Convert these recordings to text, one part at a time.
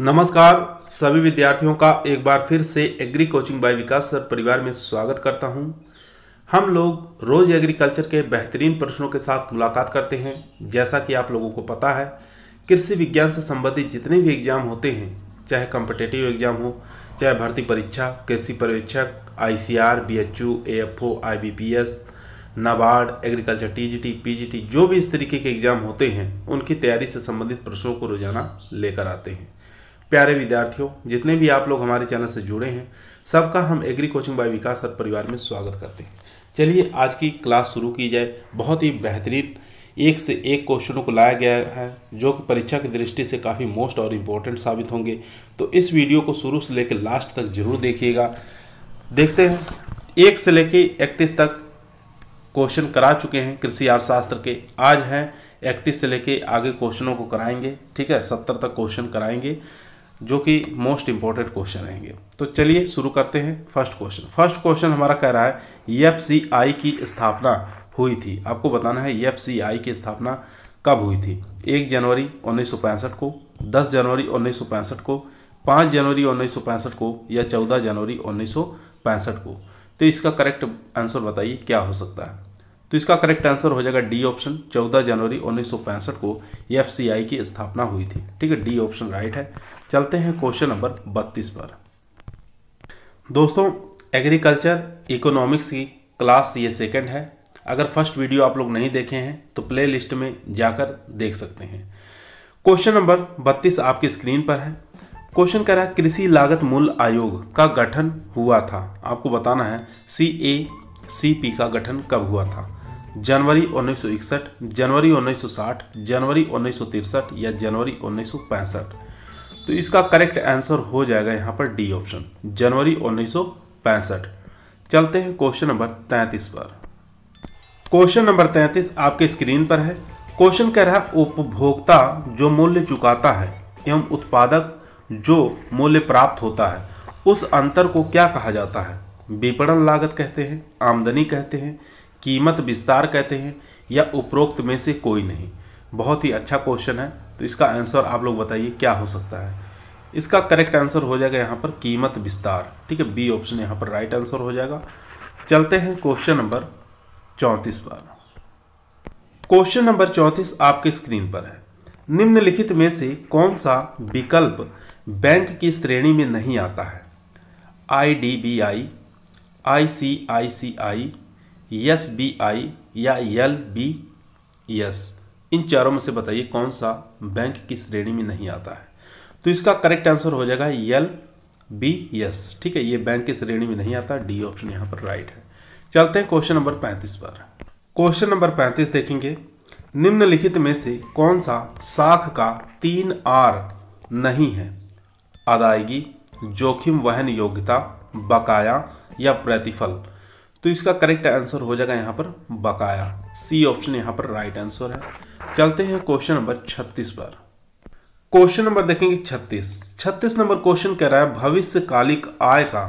नमस्कार सभी विद्यार्थियों का एक बार फिर से agri coaching by Vikas sir परिवार में स्वागत करता हूं हम लोग रोज़ एग्रीकल्चर के बेहतरीन प्रश्नों के साथ मुलाकात करते हैं जैसा कि आप लोगों को पता है कृषि विज्ञान से संबंधित जितने भी एग्जाम होते हैं चाहे कॉम्पिटेटिव एग्जाम हो चाहे भर्ती परीक्षा कृषि पर्यवेक्षक I C R B H U A F O I B P S NABARD agriculture T T G P G T जो भी इस तरीके के एग्जाम होते हैं उनकी तैयारी से संबंधित प्रश्नों को रोजाना लेकर आते हैं प्यारे विद्यार्थियों जितने भी आप लोग हमारे चैनल से जुड़े हैं सबका हम agri coaching by Vikas sir परिवार में स्वागत करते हैं चलिए आज की क्लास शुरू की जाए बहुत ही बेहतरीन एक से एक क्वेश्चनों को लाया गया है जो कि परीक्षा की दृष्टि से काफ़ी मोस्ट और इम्पोर्टेंट साबित होंगे तो इस वीडियो को शुरू से लेकर लास्ट तक जरूर देखिएगा देखते हैं एक से लेके इकतीस तक क्वेश्चन करा चुके हैं कृषि अर्थशास्त्र के आज हैं इकतीस से लेके आगे क्वेश्चनों को कराएंगे ठीक है सत्तर तक क्वेश्चन कराएंगे जो कि मोस्ट इंपॉर्टेंट क्वेश्चन रहेंगे तो चलिए शुरू करते हैं फर्स्ट क्वेश्चन फर्स्ट क्वेश्चन हमारा कह रहा है एफ की स्थापना हुई थी आपको बताना है एफ की स्थापना कब हुई थी एक जनवरी उन्नीस को दस जनवरी उन्नीस को पाँच जनवरी उन्नीस को या चौदह जनवरी उन्नीस को तो इसका करेक्ट आंसर बताइए क्या हो सकता है तो इसका करेक्ट आंसर हो जाएगा डी ऑप्शन 14 जनवरी उन्नीस को एफ की स्थापना हुई थी ठीक है डी ऑप्शन राइट है चलते हैं क्वेश्चन नंबर 32 पर दोस्तों एग्रीकल्चर इकोनॉमिक्स की क्लास ये सेकंड है अगर फर्स्ट वीडियो आप लोग नहीं देखे हैं तो प्ले लिस्ट में जाकर देख सकते हैं क्वेश्चन नंबर बत्तीस आपकी स्क्रीन पर है क्वेश्चन कह रहा है कृषि लागत मूल आयोग का गठन हुआ था आपको बताना है सी ए सी पी का गठन कब हुआ था जनवरी उन्नीस जनवरी 1960, जनवरी उन्नीस या जनवरी उन्नीस तो इसका करेक्ट आंसर हो जाएगा यहाँ पर डी ऑप्शन जनवरी उन्नीस चलते हैं क्वेश्चन नंबर 33 पर क्वेश्चन नंबर 33 आपके स्क्रीन पर है क्वेश्चन कह रहा है उपभोक्ता जो मूल्य चुकाता है एवं उत्पादक जो मूल्य प्राप्त होता है उस अंतर को क्या कहा जाता है विपणन लागत कहते हैं आमदनी कहते हैं कीमत विस्तार कहते हैं या उपरोक्त में से कोई नहीं बहुत ही अच्छा क्वेश्चन है तो इसका आंसर आप लोग बताइए क्या हो सकता है इसका करेक्ट आंसर हो जाएगा यहाँ पर कीमत विस्तार ठीक है बी ऑप्शन यहाँ पर राइट आंसर हो जाएगा चलते हैं क्वेश्चन नंबर चौंतीस पर क्वेश्चन नंबर चौंतीस आपके स्क्रीन पर है निम्नलिखित में से कौन सा विकल्प बैंक की श्रेणी में नहीं आता है I D B I I C I C I S B I या एल बी एस इन चारों में से बताइए कौन सा बैंक की श्रेणी में नहीं आता है तो इसका करेक्ट आंसर हो जाएगा एल बी एस ठीक है ये बैंक की श्रेणी में नहीं आता डी ऑप्शन यहाँ पर राइट है चलते हैं क्वेश्चन नंबर पैंतीस पर क्वेश्चन नंबर पैंतीस देखेंगे निम्नलिखित में से कौन सा साख का तीन आर नहीं है अदायगी जोखिम वहन योग्यता बकाया या प्रतिफल तो इसका करेक्ट आंसर हो जाएगा यहाँ पर बकाया सी ऑप्शन यहाँ पर राइट आंसर है चलते हैं क्वेश्चन नंबर छत्तीस पर क्वेश्चन नंबर देखेंगे छत्तीस छत्तीस नंबर क्वेश्चन कह रहा है भविष्यकालिक आय का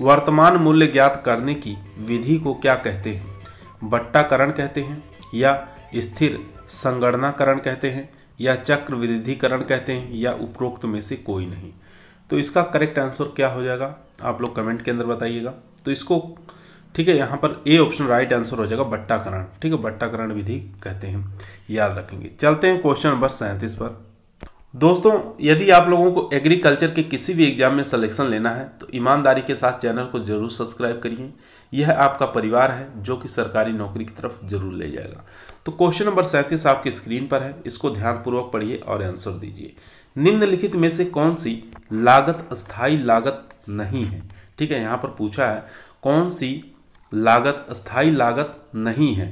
वर्तमान मूल्य ज्ञात करने की विधि को क्या कहते हैं बट्टाकरण कहते हैं या स्थिर संगणनाकरण कहते हैं या विधिकरण कहते हैं या उपरोक्त में से कोई नहीं तो इसका करेक्ट आंसर क्या हो जाएगा आप लोग कमेंट के अंदर बताइएगा तो इसको ठीक है यहाँ पर ए ऑप्शन राइट आंसर हो जाएगा बट्टाकरण ठीक है बट्टाकरण विधि कहते हैं याद रखेंगे चलते हैं क्वेश्चन नंबर सैंतीस पर दोस्तों यदि आप लोगों को एग्रीकल्चर के किसी भी एग्जाम में सिलेक्शन लेना है तो ईमानदारी के साथ चैनल को जरूर सब्सक्राइब करिए यह आपका परिवार है जो कि सरकारी नौकरी की तरफ जरूर ले जाएगा तो क्वेश्चन नंबर सैंतीस आपकी स्क्रीन पर है इसको ध्यानपूर्वक पढ़िए और आंसर दीजिए निम्नलिखित में से कौन सी लागत स्थायी लागत नहीं है ठीक है यहाँ पर पूछा है कौन सी लागत स्थायी लागत नहीं है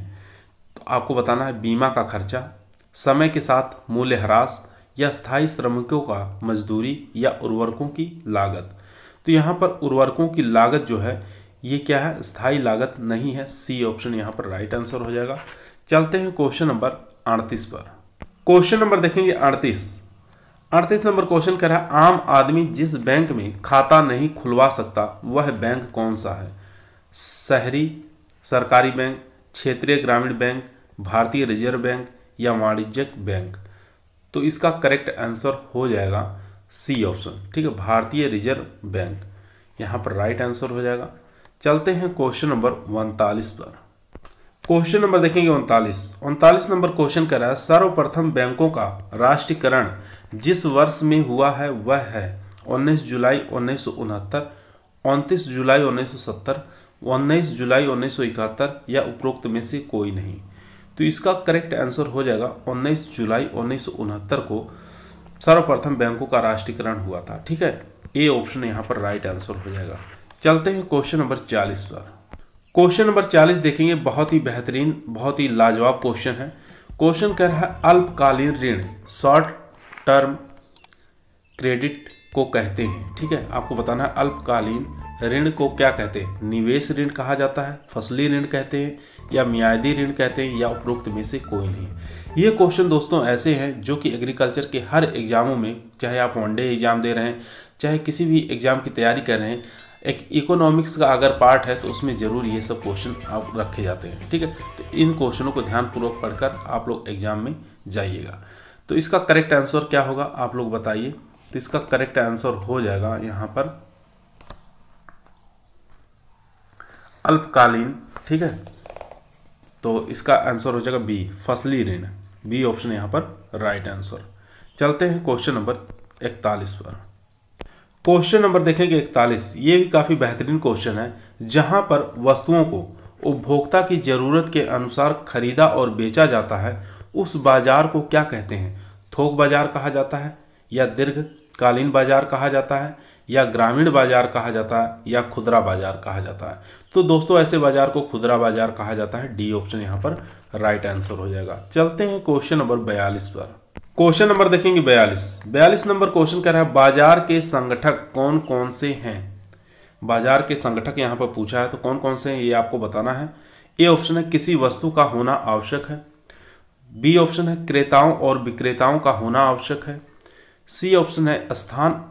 तो आपको बताना है बीमा का खर्चा समय के साथ मूल्य ह्रास या स्थायी श्रमिकों का मजदूरी या उर्वरकों की लागत तो यहाँ पर उर्वरकों की लागत जो है ये क्या है स्थायी लागत नहीं है सी ऑप्शन यहाँ पर राइट आंसर हो जाएगा चलते हैं क्वेश्चन नंबर अड़तीस पर क्वेश्चन नंबर देखेंगे अड़तीस अड़तीस नंबर क्वेश्चन कह रहा है आम आदमी जिस बैंक में खाता नहीं खुलवा सकता वह बैंक कौन सा है शहरी सरकारी बैंक क्षेत्रीय ग्रामीण बैंक भारतीय रिजर्व बैंक या वाणिज्यिक बैंक तो इसका करेक्ट आंसर हो जाएगा सी ऑप्शन ठीक है भारतीय रिजर्व बैंक यहाँ पर राइट आंसर हो जाएगा चलते हैं क्वेश्चन नंबर उनतालीस पर क्वेश्चन नंबर देखेंगे उनतालीस उनतालीस नंबर क्वेश्चन कह रहा है सर्वप्रथम बैंकों का राष्ट्रीयकरण जिस वर्ष में हुआ है वह है 19 जुलाई उन्नीस सौ उनतीस जुलाई उन्नीस सौ सत्तर उन्नीस जुलाई उन्नीस या उपरोक्त में से कोई नहीं तो इसका करेक्ट आंसर हो जाएगा उन्नीस जुलाई उन्नीस को सर्वप्रथम बैंकों का राष्ट्रीयकरण हुआ था ठीक है ए ऑप्शन यहाँ पर राइट आंसर हो जाएगा चलते हैं क्वेश्चन नंबर 40 पर क्वेश्चन नंबर 40 देखेंगे बहुत ही बेहतरीन बहुत ही लाजवाब क्वेश्चन है क्वेश्चन कह रहा है अल्पकालीन ऋण शॉर्ट टर्म क्रेडिट को कहते हैं ठीक है आपको बताना है अल्पकालीन ऋण को क्या कहते हैं निवेश ऋण कहा जाता है फसली ऋण कहते हैं या मियादी ऋण कहते हैं या उपरोक्त में से कोई नहीं ये क्वेश्चन दोस्तों ऐसे हैं जो कि एग्रीकल्चर के हर एग्जामों में चाहे आप वनडे एग्जाम दे रहे हैं चाहे किसी भी एग्जाम की तैयारी कर रहे हैं एक इकोनॉमिक्स का अगर पार्ट है तो उसमें ज़रूर ये सब क्वेश्चन आप रखे जाते हैं ठीक है तो इन क्वेश्चनों को ध्यानपूर्वक पढ़कर आप लोग एग्जाम में जाइएगा तो इसका करेक्ट आंसर क्या होगा आप लोग बताइए तो इसका करेक्ट आंसर हो जाएगा यहां पर अल्पकालीन ठीक है तो इसका आंसर हो जाएगा बी फसली ऋण बी ऑप्शन यहां पर राइट आंसर चलते हैं क्वेश्चन नंबर इकतालीस पर क्वेश्चन नंबर देखेंगे इकतालीस ये भी काफ़ी बेहतरीन क्वेश्चन है जहां पर वस्तुओं को उपभोक्ता की ज़रूरत के अनुसार खरीदा और बेचा जाता है उस बाजार को क्या कहते हैं थोक बाजार कहा जाता है या दीर्घकालीन बाजार कहा जाता है या ग्रामीण बाजार कहा जाता है या खुदरा बाजार कहा जाता है तो दोस्तों ऐसे बाजार को खुदरा बाजार कहा जाता है डी ऑप्शन यहाँ पर राइट आंसर हो जाएगा चलते हैं क्वेश्चन नंबर बयालीस पर क्वेश्चन नंबर देखेंगे बयालीस बयालीस नंबर क्वेश्चन कह रहा है बाजार के संगठक कौन कौन से हैं बाजार के संगठक यहाँ पर पूछा है तो कौन कौन से हैं ये आपको बताना है ए ऑप्शन है किसी वस्तु का होना आवश्यक है बी ऑप्शन है क्रेताओं और विक्रेताओं का होना आवश्यक है सी ऑप्शन है स्थान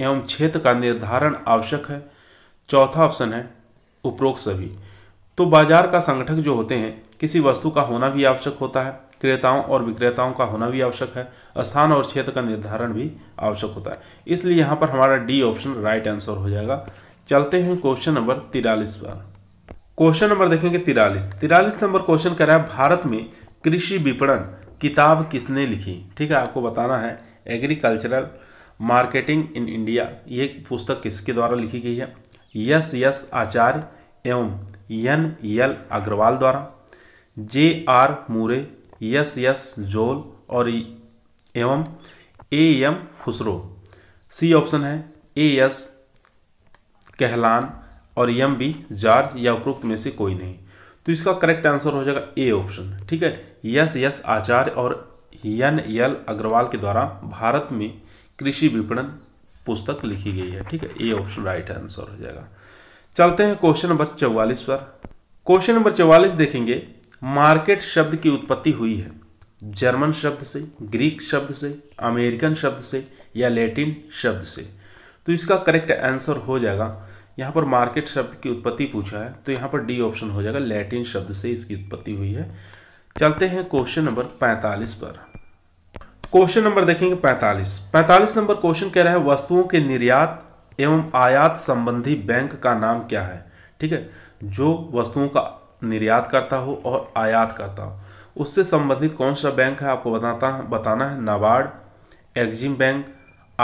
एवं क्षेत्र का निर्धारण आवश्यक है चौथा ऑप्शन है उपरोक्त सभी तो बाजार का संगठक जो होते हैं किसी वस्तु का होना भी आवश्यक होता है क्रेताओं और विक्रेताओं का होना भी आवश्यक है स्थान और क्षेत्र का निर्धारण भी आवश्यक होता है इसलिए यहाँ पर हमारा डी ऑप्शन राइट आंसर हो जाएगा चलते हैं क्वेश्चन नंबर तिरालीस पर क्वेश्चन नंबर देखेंगे तिरालीस तिरालीस नंबर क्वेश्चन कह रहा है भारत में कृषि विपणन किताब किसने लिखी ठीक है आपको बताना है एग्रीकल्चरल मार्केटिंग इन इंडिया ये पुस्तक किसके द्वारा लिखी गई है यस यस आचार्य एवं एन एल अग्रवाल द्वारा J R Moore S S Johl और एवं A M Khusro C option है ए एस कहलान और एम बी जॉर्ज या उपरोक्त में से कोई नहीं तो इसका करेक्ट आंसर हो जाएगा ए ऑप्शन ठीक है यस यस आचार्य और एन एल अग्रवाल के द्वारा भारत में कृषि विपणन पुस्तक लिखी गई है ठीक है ए ऑप्शन राइट आंसर हो जाएगा चलते हैं क्वेश्चन नंबर चौवालीस पर क्वेश्चन नंबर चौवालीस देखेंगे मार्केट शब्द की उत्पत्ति हुई है जर्मन शब्द से ग्रीक शब्द से अमेरिकन शब्द से या लैटिन शब्द से तो इसका करेक्ट आंसर हो जाएगा यहाँ पर मार्केट शब्द की उत्पत्ति पूछा है तो यहाँ पर डी ऑप्शन हो जाएगा लैटिन शब्द से इसकी उत्पत्ति हुई है चलते हैं क्वेश्चन नंबर पैंतालीस पर क्वेश्चन नंबर देखेंगे 45 45 नंबर क्वेश्चन कह रहा है वस्तुओं के निर्यात एवं आयात संबंधी बैंक का नाम क्या है ठीक है जो वस्तुओं का निर्यात करता हो और आयात करता हो उससे संबंधित कौन सा बैंक है आपको बताता है बताना है नाबार्ड एक्जिम बैंक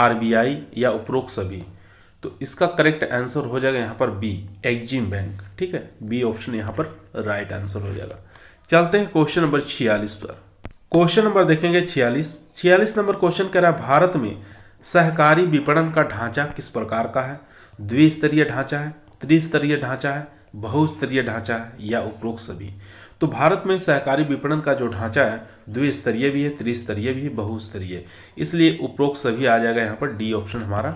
आरबीआई या उपरोक्त सभी तो इसका करेक्ट आंसर हो जाएगा यहाँ पर बी एक्जिम बैंक ठीक है बी ऑप्शन यहाँ पर राइट आंसर हो जाएगा चलते हैं क्वेश्चन नंबर छियालीस पर क्वेश्चन नंबर देखेंगे छियालीस छियालीस नंबर क्वेश्चन कह रहा है भारत में सहकारी विपणन का ढांचा किस प्रकार का है द्विस्तरीय ढांचा है त्रिस्तरीय ढांचा है बहुस्तरीय ढांचा है या उपरोक्त सभी तो भारत में सहकारी विपणन का जो ढांचा है द्विस्तरीय भी है त्रिस्तरीय भी है बहुस्तरीय इसलिए उपरोक्त सभी आ जाएगा यहाँ पर डी ऑप्शन हमारा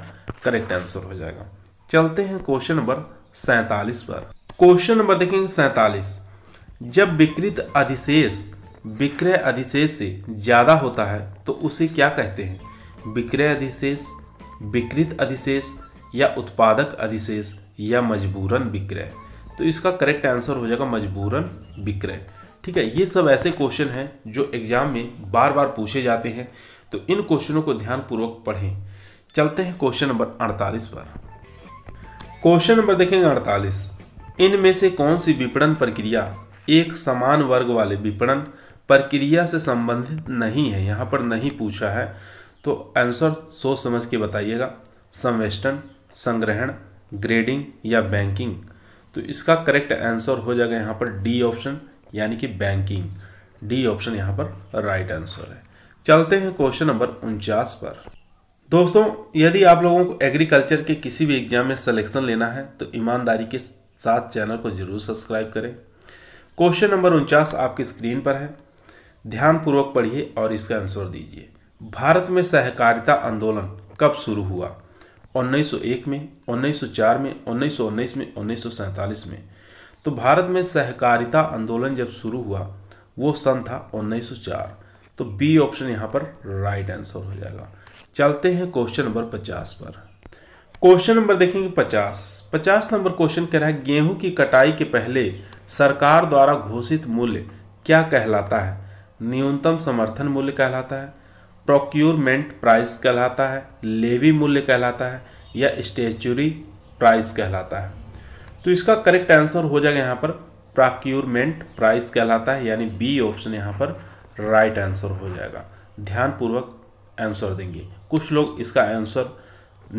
करेक्ट आंसर हो जाएगा चलते हैं क्वेश्चन नंबर सैंतालीस पर क्वेश्चन नंबर देखेंगे सैंतालीस जब विकृत अधिशेष विक्रय अधिशेष से ज़्यादा होता है तो उसे क्या कहते हैं विक्रय अधिशेष विकृत अधिशेष या उत्पादक अधिशेष या मजबूरन विक्रय तो इसका करेक्ट आंसर हो जाएगा मजबूरन विक्रय ठीक है ये सब ऐसे क्वेश्चन हैं जो एग्जाम में बार बार पूछे जाते हैं तो इन क्वेश्चनों को ध्यानपूर्वक पढ़ें चलते हैं क्वेश्चन नंबर अड़तालीस पर क्वेश्चन नंबर देखेंगे अड़तालीस इनमें से कौन सी विपणन प्रक्रिया एक समान वर्ग वाले विपणन प्रक्रिया से संबंधित नहीं है यहाँ पर नहीं पूछा है तो आंसर सोच समझ के बताइएगा संवेष्टन संग्रहण ग्रेडिंग या बैंकिंग तो इसका करेक्ट आंसर हो जाएगा यहाँ पर डी ऑप्शन यानी कि बैंकिंग डी ऑप्शन यहाँ पर राइट आंसर है चलते हैं क्वेश्चन नंबर उनचास पर दोस्तों यदि आप लोगों को एग्रीकल्चर के किसी भी एग्जाम में सिलेक्शन लेना है तो ईमानदारी के साथ चैनल को जरूर सब्सक्राइब करें क्वेश्चन नंबर उनचास आपकी स्क्रीन पर है ध्यानपूर्वक पढ़िए और इसका आंसर दीजिए भारत में सहकारिता आंदोलन कब शुरू हुआ 1901 में 1904 में 1919 में उन्नीस में तो भारत में सहकारिता आंदोलन जब शुरू हुआ वो सन था 1904 तो बी ऑप्शन यहाँ पर राइट आंसर हो जाएगा चलते हैं क्वेश्चन नंबर 50 पर क्वेश्चन नंबर देखेंगे 50 50 नंबर क्वेश्चन कह रहा है गेहूं की कटाई के पहले सरकार द्वारा घोषित मूल्य क्या कहलाता है न्यूनतम समर्थन मूल्य कहलाता है प्रोक्यूरमेंट प्राइस कहलाता है लेवी मूल्य कहलाता है या स्टेचुरी प्राइस कहलाता है तो इसका करेक्ट आंसर हो जाएगा यहाँ पर प्रोक्योरमेंट प्राइस कहलाता है यानी बी ऑप्शन यहाँ पर राइट right आंसर हो जाएगा ध्यानपूर्वक आंसर देंगे कुछ लोग इसका आंसर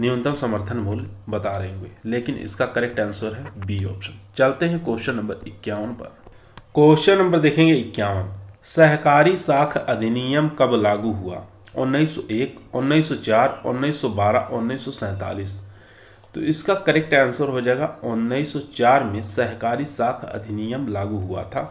न्यूनतम समर्थन मूल्य बता रहे होंगे लेकिन इसका करेक्ट आंसर है बी ऑप्शन चलते हैं क्वेश्चन नंबर इक्यावन पर क्वेश्चन नंबर देखेंगे इक्यावन सहकारी साख अधिनियम कब लागू हुआ 1901, 1904, 1912, 1947 तो इसका करेक्ट आंसर हो जाएगा 1904 में सहकारी साख अधिनियम लागू हुआ था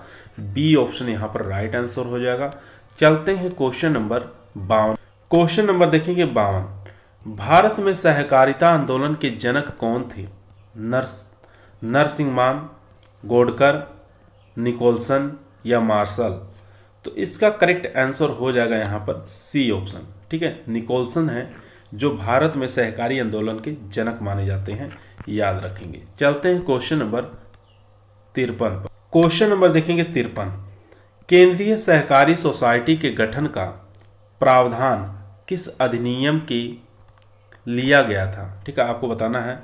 बी ऑप्शन यहाँ पर राइट आंसर हो जाएगा चलते हैं क्वेश्चन नंबर बावन क्वेश्चन नंबर देखेंगे बावन भारत में सहकारिता आंदोलन के जनक कौन थे नर्स नरसिंह मान गोडकर निकोलसन या मार्शल तो इसका करेक्ट आंसर हो जाएगा यहाँ पर सी ऑप्शन ठीक है निकोलसन है जो भारत में सहकारी आंदोलन के जनक माने जाते हैं याद रखेंगे चलते हैं क्वेश्चन नंबर तिरपन पर क्वेश्चन नंबर देखेंगे तिरपन केंद्रीय सहकारी सोसाइटी के गठन का प्रावधान किस अधिनियम की लिया गया था ठीक है आपको बताना है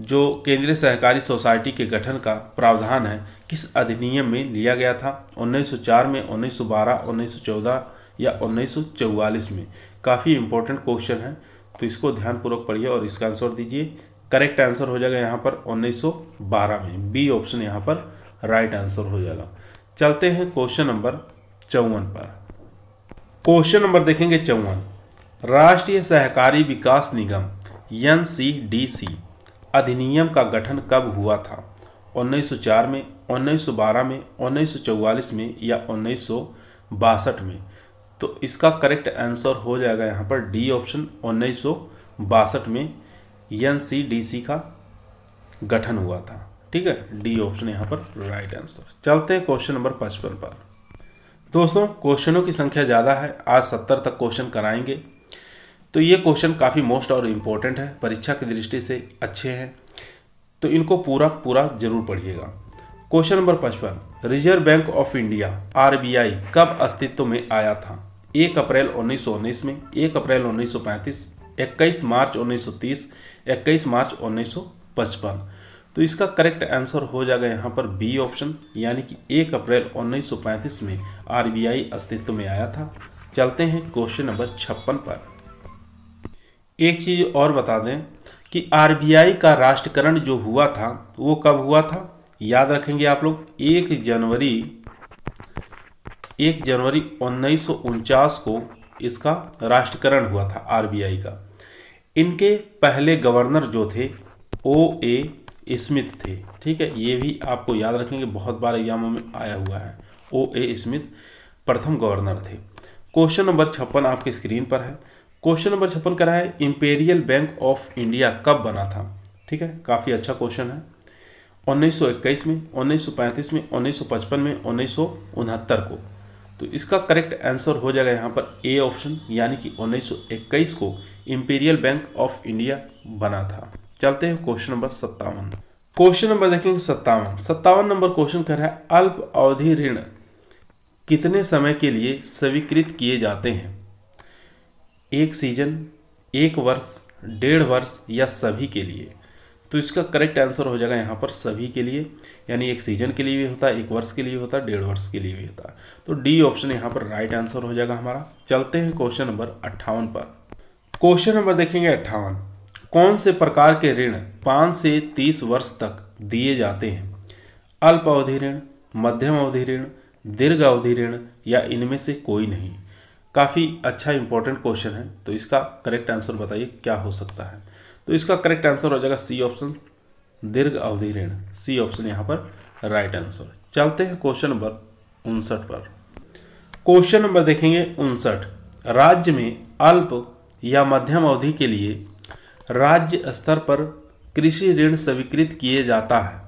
जो केंद्रीय सहकारी सोसाइटी के गठन का प्रावधान है किस अधिनियम में लिया गया था 1904 में 1912 1914 या 1944 में काफ़ी इंपॉर्टेंट क्वेश्चन है तो इसको ध्यानपूर्वक पढ़िए और इसका आंसर दीजिए करेक्ट आंसर हो जाएगा यहाँ पर 1912 में बी ऑप्शन यहाँ पर राइट आंसर हो जाएगा चलते हैं क्वेश्चन नंबर चौवन पर क्वेश्चन नंबर देखेंगे चौवन राष्ट्रीय सहकारी विकास निगम एन सी डी सी अधिनियम का गठन कब हुआ था 1904 में 1912 में 1944 में या उन्नीस में तो इसका करेक्ट आंसर हो जाएगा यहाँ पर डी ऑप्शन उन्नीस में एन का गठन हुआ था ठीक है डी ऑप्शन यहाँ पर राइट आंसर चलते हैं क्वेश्चन नंबर पचपन पर दोस्तों क्वेश्चनों की संख्या ज़्यादा है आज सत्तर तक क्वेश्चन कराएंगे तो ये क्वेश्चन काफ़ी मोस्ट और इम्पोर्टेंट है परीक्षा की दृष्टि से अच्छे हैं तो इनको पूरा पूरा जरूर पढ़िएगा क्वेश्चन नंबर पचपन reserve bank of India R कब अस्तित्व में आया था एक अप्रैल उन्नीस में एक अप्रैल उन्नीस इक्कीस मार्च 1930, 21 मार्च 1955 तो इसका करेक्ट आंसर हो जाएगा यहाँ पर बी ऑप्शन यानी कि 1 अप्रैल 1935 में आरबीआई अस्तित्व में आया था चलते हैं क्वेश्चन नंबर छप्पन पर एक चीज़ और बता दें कि आरबीआई का राष्ट्रकरण जो हुआ था वो कब हुआ था याद रखेंगे आप लोग एक जनवरी एक जनवरी उन्नीस को इसका राष्ट्रकरण हुआ था आरबीआई का इनके पहले गवर्नर जो थे ओ ए स्मिथ थे ठीक है ये भी आपको याद रखेंगे बहुत बार एग्जामों में आया हुआ है ओ ए स्मिथ प्रथम गवर्नर थे क्वेश्चन नंबर छप्पन आपके स्क्रीन पर है क्वेश्चन नंबर छप्पन करा है इम्पेरियल बैंक ऑफ इंडिया कब बना था ठीक है काफ़ी अच्छा क्वेश्चन है 1921 में 1935 में 1955 में उन्नीस को तो इसका करेक्ट आंसर हो जाएगा यहाँ पर ए ऑप्शन यानी कि 1921 को इम्पीरियल बैंक ऑफ इंडिया बना था चलते हैं क्वेश्चन नंबर सत्तावन क्वेश्चन नंबर देखेंगे सत्तावन सत्तावन नंबर क्वेश्चन कर रहा है अल्प अवधि ऋण कितने समय के लिए स्वीकृत किए जाते हैं एक सीजन एक वर्ष डेढ़ वर्ष या सभी के लिए तो इसका करेक्ट आंसर हो जाएगा यहाँ पर सभी के लिए यानी एक सीजन के लिए भी होता है एक वर्ष के लिए होता है डेढ़ वर्ष के लिए भी होता है तो डी ऑप्शन यहाँ पर राइट आंसर हो जाएगा हमारा चलते हैं क्वेश्चन नंबर अट्ठावन पर क्वेश्चन नंबर देखेंगे अट्ठावन कौन से प्रकार के ऋण पाँच से तीस वर्ष तक दिए जाते हैं अल्प अवधि ऋण मध्यम अवधि ऋण दीर्घ अवधि ऋण या इनमें से कोई नहीं काफ़ी अच्छा इंपॉर्टेंट क्वेश्चन है तो इसका करेक्ट आंसर बताइए क्या हो सकता है तो इसका करेक्ट आंसर हो जाएगा सी ऑप्शन दीर्घ अवधि ऋण सी ऑप्शन यहाँ पर राइट आंसर चलते हैं क्वेश्चन नंबर उनसठ पर क्वेश्चन नंबर देखेंगे उनसठ राज्य में अल्प या मध्यम अवधि के लिए राज्य स्तर पर कृषि ऋण स्वीकृत किए जाता है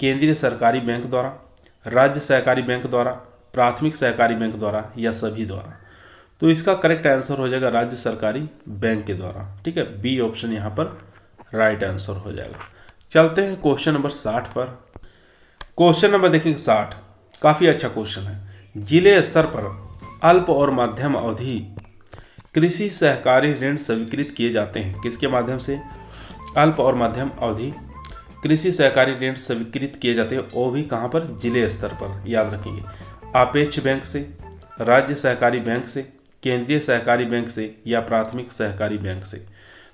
केंद्रीय सरकारी बैंक द्वारा राज्य सहकारी बैंक द्वारा प्राथमिक सहकारी बैंक द्वारा या सभी द्वारा तो इसका करेक्ट आंसर हो जाएगा राज्य सरकारी बैंक के द्वारा ठीक है बी ऑप्शन यहाँ पर राइट right आंसर हो जाएगा चलते हैं क्वेश्चन नंबर साठ पर क्वेश्चन नंबर देखेंगे साठ काफ़ी अच्छा क्वेश्चन है जिले स्तर पर अल्प और मध्यम अवधि कृषि सहकारी ऋण स्वीकृत किए जाते हैं किसके माध्यम से अल्प और मध्यम अवधि कृषि सहकारी ऋण स्वीकृत किए जाते हैं वो भी कहाँ पर जिले स्तर पर याद रखेंगे अपेक्ष बैंक से राज्य सहकारी बैंक से केंद्रीय सहकारी बैंक से या प्राथमिक सहकारी बैंक से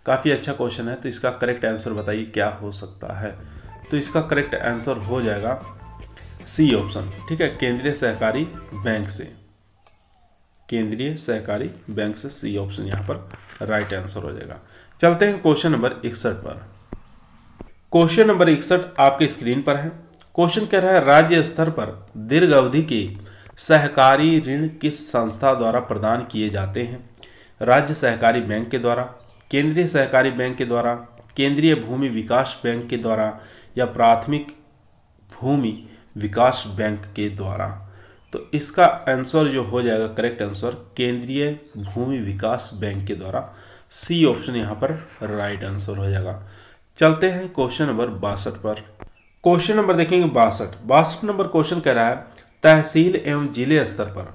काफ़ी अच्छा क्वेश्चन है तो इसका करेक्ट आंसर बताइए क्या हो सकता है तो इसका करेक्ट आंसर हो जाएगा सी ऑप्शन ठीक है केंद्रीय सहकारी बैंक से केंद्रीय सहकारी बैंक से सी ऑप्शन यहां पर राइट आंसर हो जाएगा चलते हैं क्वेश्चन नंबर इकसठ पर क्वेश्चन नंबर इकसठ आपके स्क्रीन पर है क्वेश्चन कह रहा है राज्य स्तर पर दीर्घ अवधि की सहकारी ऋण किस संस्था द्वारा प्रदान किए जाते हैं राज्य सहकारी बैंक के द्वारा केंद्रीय सहकारी बैंक के द्वारा केंद्रीय भूमि विकास बैंक के द्वारा या प्राथमिक भूमि विकास बैंक के द्वारा तो इसका आंसर जो हो जाएगा करेक्ट आंसर केंद्रीय भूमि विकास बैंक के द्वारा सी ऑप्शन यहाँ पर राइट आंसर हो जाएगा चलते हैं क्वेश्चन नंबर बासठ पर क्वेश्चन नंबर देखेंगे बासठ बासठ नंबर क्वेश्चन कह रहा है तहसील एवं जिले स्तर पर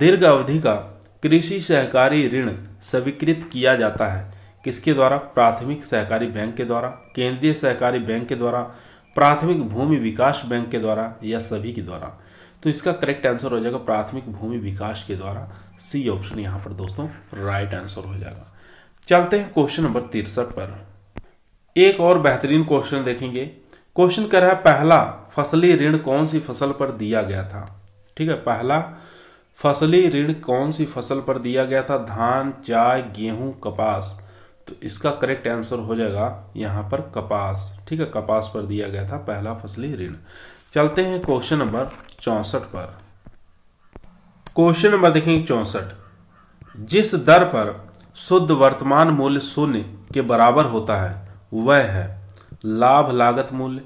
दीर्घ अवधि का कृषि सहकारी ऋण स्वीकृत किया जाता है किसके द्वारा प्राथमिक सहकारी बैंक के द्वारा केंद्रीय सहकारी बैंक के द्वारा प्राथमिक भूमि विकास बैंक के द्वारा या सभी के द्वारा तो इसका करेक्ट आंसर हो जाएगा प्राथमिक भूमि विकास के द्वारा सी ऑप्शन यहाँ पर दोस्तों राइट आंसर हो जाएगा चलते हैं क्वेश्चन नंबर तिरसठ पर एक और बेहतरीन क्वेश्चन देखेंगे क्वेश्चन कर रहा है पहला फसली ऋण कौन सी फसल पर दिया गया था ठीक है पहला फसली ऋण कौन सी फसल पर दिया गया था धान चाय गेहूं कपास तो इसका करेक्ट आंसर हो जाएगा यहां पर कपास ठीक है कपास पर दिया गया था पहला फसली ऋण चलते हैं क्वेश्चन नंबर चौंसठ पर क्वेश्चन नंबर देखेंगे चौंसठ जिस दर पर शुद्ध वर्तमान मूल्य शून्य के बराबर होता है वह है लाभ लागत मूल्य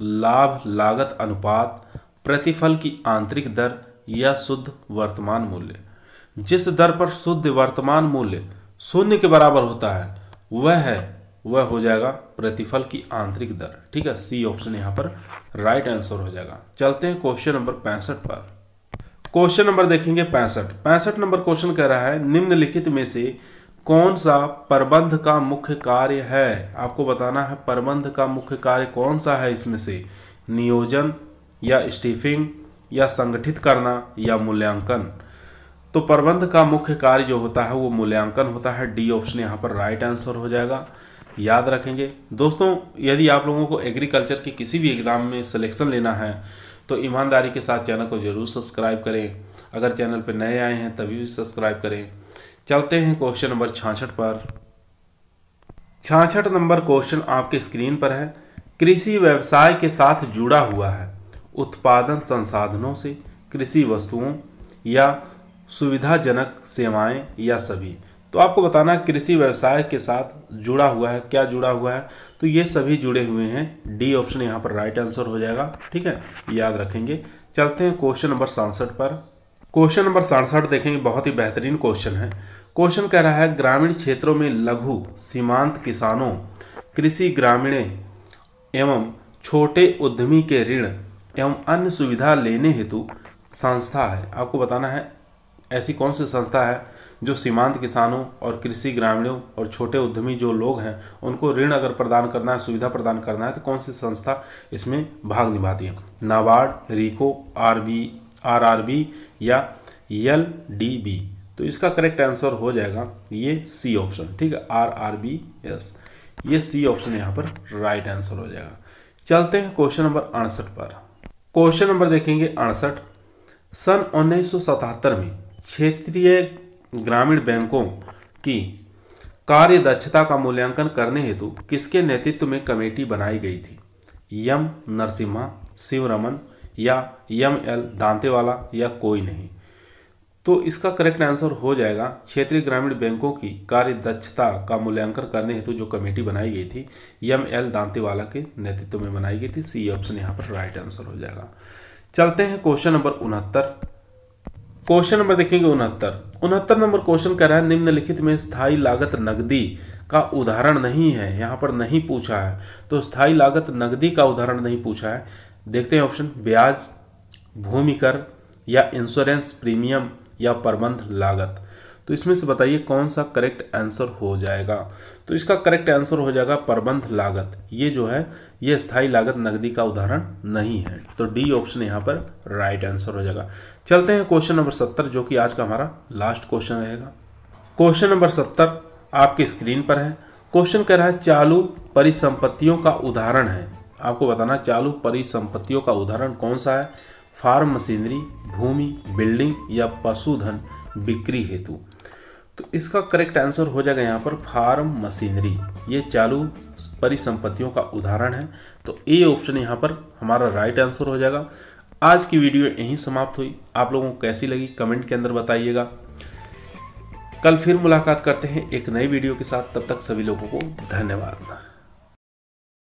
लाभ लागत अनुपात प्रतिफल की आंतरिक दर या शुद्ध वर्तमान मूल्य जिस दर पर शुद्ध वर्तमान मूल्य शून्य के बराबर होता है वह है वह हो जाएगा प्रतिफल की आंतरिक दर ठीक है सी ऑप्शन यहां पर राइट आंसर हो जाएगा चलते हैं क्वेश्चन नंबर पैंसठ पर क्वेश्चन नंबर देखेंगे पैंसठ पैंसठ नंबर क्वेश्चन कह रहा है निम्नलिखित में से कौन सा प्रबंध का मुख्य कार्य है आपको बताना है प्रबंध का मुख्य कार्य कौन सा है इसमें से नियोजन या स्टीफिंग या संगठित करना या मूल्यांकन तो प्रबंध का मुख्य कार्य जो होता है वो मूल्यांकन होता है डी ऑप्शन यहाँ पर राइट आंसर हो जाएगा याद रखेंगे दोस्तों यदि आप लोगों को एग्रीकल्चर के किसी भी एग्ज़ाम में सिलेक्शन लेना है तो ईमानदारी के साथ चैनल को ज़रूर सब्सक्राइब करें अगर चैनल पर नए आए हैं तभी भी सब्सक्राइब करें चलते हैं क्वेश्चन नंबर छाछठ पर छाछठ नंबर क्वेश्चन आपके स्क्रीन पर है कृषि व्यवसाय के साथ जुड़ा हुआ है उत्पादन संसाधनों से कृषि वस्तुओं या सुविधाजनक सेवाएं या सभी तो आपको बताना कृषि व्यवसाय के साथ जुड़ा हुआ है क्या जुड़ा हुआ है तो ये सभी जुड़े हुए हैं डी ऑप्शन यहाँ पर राइट आंसर हो जाएगा ठीक है याद रखेंगे चलते हैं क्वेश्चन नंबर सड़सठ पर क्वेश्चन नंबर सड़सठ देखेंगे बहुत ही बेहतरीन क्वेश्चन है क्वेश्चन कह रहा है ग्रामीण क्षेत्रों में लघु सीमांत किसानों कृषि ग्रामीण एवं छोटे उद्यमी के ऋण एवं अन्य सुविधा लेने हेतु संस्था है आपको बताना है ऐसी कौन सी संस्था है जो सीमांत किसानों और कृषि ग्रामीणों और छोटे उद्यमी जो लोग हैं उनको ऋण अगर प्रदान करना है सुविधा प्रदान करना है तो कौन सी संस्था इसमें भाग निभाती है नाबार्ड रिको आर बी आरआरबी या एल डी बी तो इसका करेक्ट आंसर हो जाएगा ये सी ऑप्शन ठीक है आर आर बी एस ये सी ऑप्शन यहाँ पर राइट आंसर हो जाएगा चलते हैं क्वेश्चन नंबर अड़सठ पर क्वेश्चन नंबर देखेंगे अड़सठ सन 1977 में क्षेत्रीय ग्रामीण बैंकों की कार्य दक्षता का मूल्यांकन करने हेतु किसके नेतृत्व में कमेटी बनाई गई थी यम नरसिम्हा शिवरमन या यम एल दांते वाला या कोई नहीं तो इसका करेक्ट आंसर हो जाएगा क्षेत्रीय ग्रामीण बैंकों की कार्य दक्षता का मूल्यांकन करने हेतु जो कमेटी बनाई गई थी यम एल दांतेवाला के नेतृत्व में बनाई गई थी सी ऑप्शन e यहाँ पर राइट आंसर हो जाएगा चलते हैं क्वेश्चन नंबर उनहत्तर क्वेश्चन नंबर देखेंगे उनहत्तर उनहत्तर नंबर क्वेश्चन कह रहा है निम्नलिखित में स्थायी लागत नगदी का उदाहरण नहीं है यहाँ पर नहीं पूछा है तो स्थायी लागत नगदी का उदाहरण नहीं पूछा है देखते हैं ऑप्शन ब्याज भूमि कर या इंश्योरेंस प्रीमियम या प्रबंध लागत तो इसमें से बताइए कौन सा करेक्ट आंसर हो जाएगा तो इसका करेक्ट आंसर हो जाएगा प्रबंध लागत ये जो है ये स्थायी लागत नकदी का उदाहरण नहीं है तो डी ऑप्शन यहाँ पर राइट आंसर हो जाएगा चलते हैं क्वेश्चन नंबर सत्तर जो कि आज का हमारा लास्ट क्वेश्चन रहेगा क्वेश्चन नंबर सत्तर आपकी स्क्रीन पर है क्वेश्चन कह रहा है चालू परिसंपत्तियों का उदाहरण है आपको बताना चालू परिसंपत्तियों का उदाहरण कौन सा है फार्म मशीनरी भूमि बिल्डिंग या पशुधन बिक्री हेतु तो इसका करेक्ट आंसर हो जाएगा यहाँ पर फार्म मशीनरी ये चालू परिसंपत्तियों का उदाहरण है तो ए ऑप्शन यहाँ पर हमारा राइट आंसर हो जाएगा आज की वीडियो यहीं समाप्त हुई आप लोगों को कैसी लगी कमेंट के अंदर बताइएगा कल फिर मुलाकात करते हैं एक नई वीडियो के साथ तब तक सभी लोगों को धन्यवाद